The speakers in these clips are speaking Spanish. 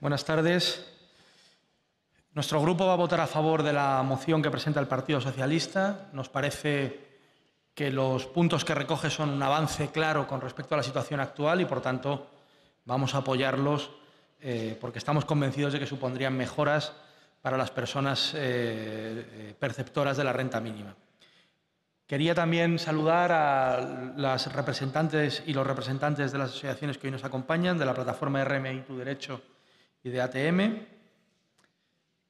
Buenas tardes. Nuestro grupo va a votar a favor de la moción que presenta el Partido Socialista. Nos parece que los puntos que recoge son un avance claro con respecto a la situación actual y, por tanto, vamos a apoyarlos eh, porque estamos convencidos de que supondrían mejoras para las personas eh, eh, perceptoras de la renta mínima. Quería también saludar a las representantes y los representantes de las asociaciones que hoy nos acompañan, de la plataforma RMI Tu Derecho de ATM.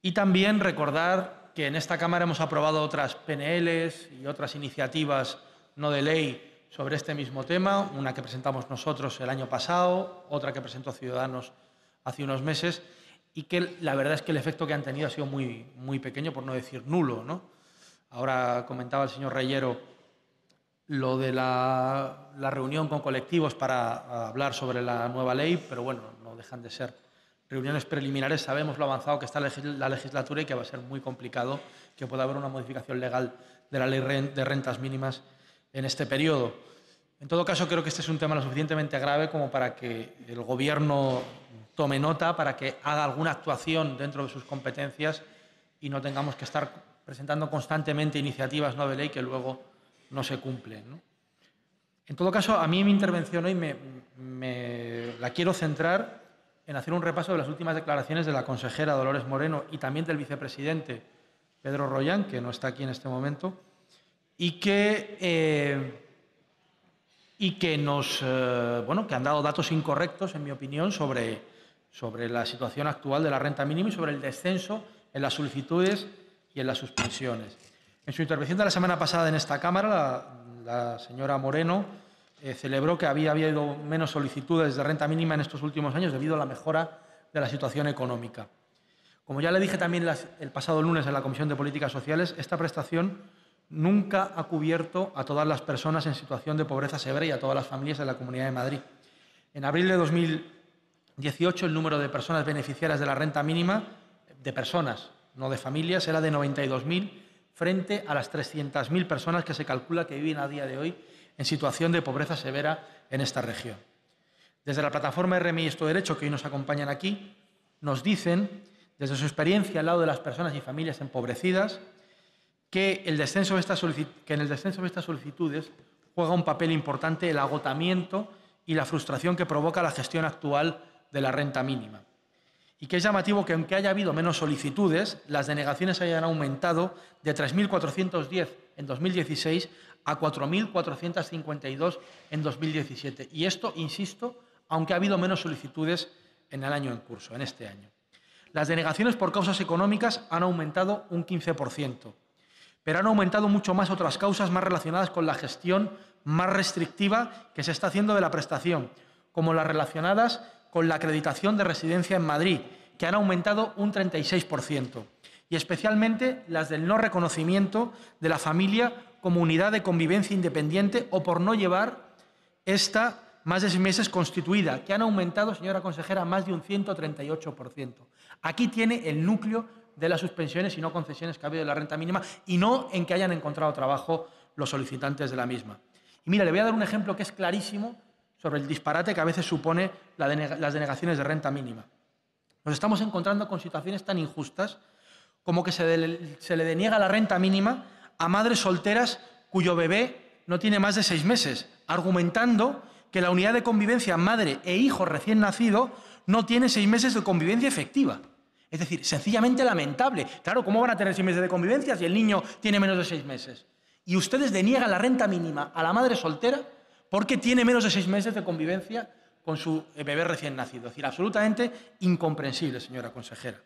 Y también recordar que en esta Cámara hemos aprobado otras PNLs y otras iniciativas no de ley sobre este mismo tema, una que presentamos nosotros el año pasado, otra que presentó Ciudadanos hace unos meses, y que la verdad es que el efecto que han tenido ha sido muy, muy pequeño, por no decir nulo. Ahora comentaba el señor Reyero lo de la, la reunión con colectivos para hablar sobre la nueva ley, pero bueno, no dejan de ser reuniones preliminares sabemos lo avanzado que está la legislatura y que va a ser muy complicado que pueda haber una modificación legal de la ley de rentas mínimas en este periodo. En todo caso, creo que este es un tema lo suficientemente grave como para que el Gobierno tome nota, para que haga alguna actuación dentro de sus competencias y no tengamos que estar presentando constantemente iniciativas no de ley que luego no se cumplen. En todo caso, a mí mi intervención hoy me la quiero centrar en hacer un repaso de las últimas declaraciones de la consejera Dolores Moreno y también del vicepresidente Pedro Royán, que no está aquí en este momento, y que, eh, y que nos eh, que han dado datos incorrectos, en mi opinión, sobre, sobre la situación actual de la renta mínima y sobre el descenso en las solicitudes y en las suspensiones. En su intervención de la semana pasada en esta Cámara, la señora Moreno eh, celebró que había habido menos solicitudes de renta mínima en estos últimos años debido a la mejora de la situación económica. Como ya le dije también el pasado lunes en la Comisión de Políticas Sociales, esta prestación nunca ha cubierto a todas las personas en situación de pobreza severa y a todas las familias de la Comunidad de Madrid. En abril de 2018, el número de personas beneficiarias de la renta mínima, de personas, no de familias, era de 92.000 frente a las 300.000 personas que se calcula que viven a día de hoy en situación de pobreza severa en esta región. Desde la plataforma RMI Esto Derecho, que hoy nos acompañan aquí, nos dicen, desde su experiencia al lado de las personas y familias empobrecidas, que, el descenso que en el descenso de estas solicitudes juega un papel importante el agotamiento y la frustración que provoca la gestión actual de la renta mínima. Y que es llamativo que aunque haya habido menos solicitudes, las denegaciones hayan aumentado de 3.410 en 2016 a 4.452 en 2017. Y esto, insisto, aunque ha habido menos solicitudes en el año en curso, en este año. Las denegaciones por causas económicas han aumentado un 15%, pero han aumentado mucho más otras causas más relacionadas con la gestión más restrictiva que se está haciendo de la prestación, como las relacionadas con la acreditación de residencia en Madrid, que han aumentado un 36%, y especialmente las del no reconocimiento de la familia como unidad de convivencia independiente o por no llevar esta más de seis meses constituida, que han aumentado, señora consejera, más de un 138%. Aquí tiene el núcleo de las suspensiones y no concesiones que ha habido de la renta mínima y no en que hayan encontrado trabajo los solicitantes de la misma. Y mira, le voy a dar un ejemplo que es clarísimo sobre el disparate que a veces supone las denegaciones de renta mínima. Nos estamos encontrando con situaciones tan injustas como que se, le deniega la renta mínima a madres solteras cuyo bebé no tiene más de seis meses, argumentando que la unidad de convivencia madre e hijo recién nacido no tiene seis meses de convivencia efectiva. Es decir, sencillamente lamentable. Claro, ¿cómo van a tener seis meses de convivencia si el niño tiene menos de seis meses? Y ustedes deniegan la renta mínima a la madre soltera porque tiene menos de seis meses de convivencia con su bebé recién nacido. Es decir, absolutamente incomprensible, señora consejera.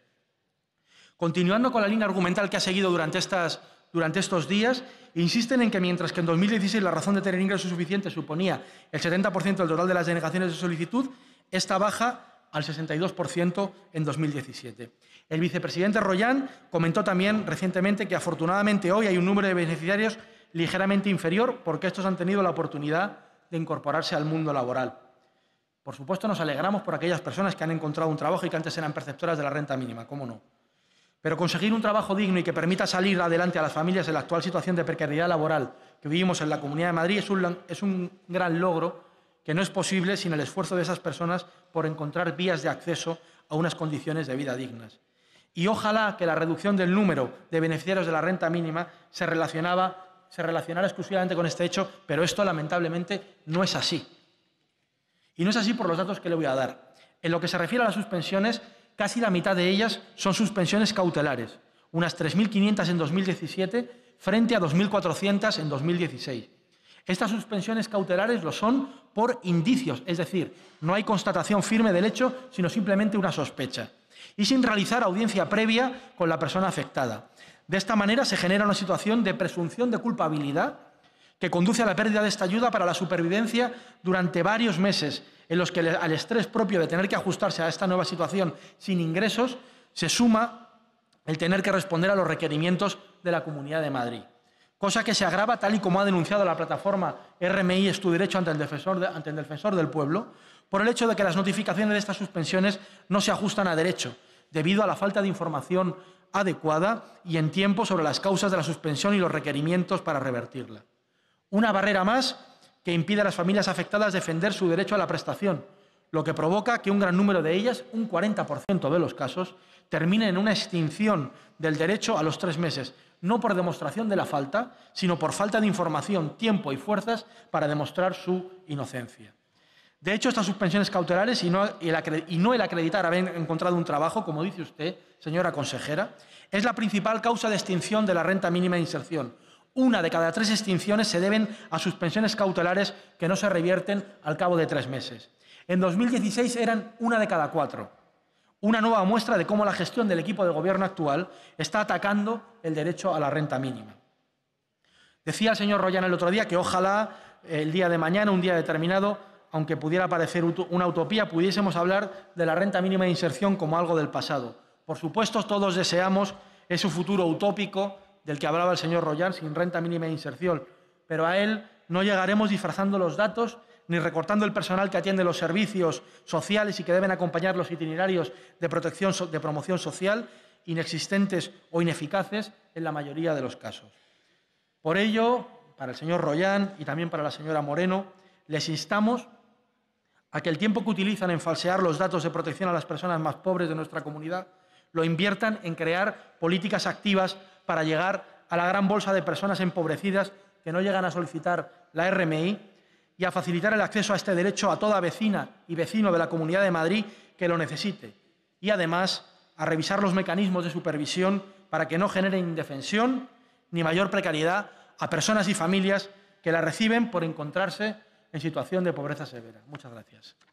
Continuando con la línea argumental que ha seguido durante, estas, durante estos días, insisten en que mientras que en 2016 la razón de tener ingresos suficientes suponía el 70% del total de las denegaciones de solicitud, esta baja al 62% en 2017. El vicepresidente Royan comentó también recientemente que afortunadamente hoy hay un número de beneficiarios ligeramente inferior porque estos han tenido la oportunidad de incorporarse al mundo laboral. Por supuesto, nos alegramos por aquellas personas que han encontrado un trabajo y que antes eran perceptoras de la renta mínima, ¿cómo no? Pero conseguir un trabajo digno y que permita salir adelante a las familias en la actual situación de precariedad laboral que vivimos en la Comunidad de Madrid es un, es un gran logro que no es posible sin el esfuerzo de esas personas por encontrar vías de acceso a unas condiciones de vida dignas. Y ojalá que la reducción del número de beneficiarios de la renta mínima se, relacionaba, se relacionara exclusivamente con este hecho, pero esto lamentablemente no es así. Y no es así por los datos que le voy a dar. En lo que se refiere a las suspensiones, casi la mitad de ellas son suspensiones cautelares, unas 3.500 en 2017 frente a 2.400 en 2016. Estas suspensiones cautelares lo son por indicios, es decir, no hay constatación firme del hecho, sino simplemente una sospecha, y sin realizar audiencia previa con la persona afectada. De esta manera se genera una situación de presunción de culpabilidad que conduce a la pérdida de esta ayuda para la supervivencia durante varios meses en los que al estrés propio de tener que ajustarse a esta nueva situación sin ingresos se suma el tener que responder a los requerimientos de la Comunidad de Madrid. Cosa que se agrava tal y como ha denunciado la plataforma RMI Es tu derecho ante el defensor, ante el defensor del pueblo por el hecho de que las notificaciones de estas suspensiones no se ajustan a derecho debido a la falta de información adecuada y en tiempo sobre las causas de la suspensión y los requerimientos para revertirla. Una barrera más que impide a las familias afectadas defender su derecho a la prestación, lo que provoca que un gran número de ellas, un 40% de los casos, terminen en una extinción del derecho a los tres meses, no por demostración de la falta, sino por falta de información, tiempo y fuerzas para demostrar su inocencia. De hecho, estas suspensiones cautelares y no, el no el acreditar haber encontrado un trabajo, como dice usted, señora consejera, es la principal causa de extinción de la renta mínima de inserción, una de cada tres extinciones se deben a suspensiones cautelares que no se revierten al cabo de tres meses. En 2016 eran una de cada cuatro. Una nueva muestra de cómo la gestión del equipo de gobierno actual está atacando el derecho a la renta mínima. Decía el señor Royan el otro día que ojalá eh, el día de mañana, un día determinado, aunque pudiera parecer una utopía, pudiésemos hablar de la renta mínima de inserción como algo del pasado. Por supuesto, todos deseamos ese futuro utópico del que hablaba el señor Royán, sin renta mínima de inserción. Pero a él no llegaremos disfrazando los datos ni recortando el personal que atiende los servicios sociales y que deben acompañar los itinerarios de, protección, de promoción social, inexistentes o ineficaces en la mayoría de los casos. Por ello, para el señor Royán y también para la señora Moreno, les instamos a que el tiempo que utilizan en falsear los datos de protección a las personas más pobres de nuestra comunidad lo inviertan en crear políticas activas para llegar a la gran bolsa de personas empobrecidas que no llegan a solicitar la RMI y a facilitar el acceso a este derecho a toda vecina y vecino de la Comunidad de Madrid que lo necesite y además a revisar los mecanismos de supervisión para que no genere indefensión ni mayor precariedad a personas y familias que la reciben por encontrarse en situación de pobreza severa. Muchas gracias.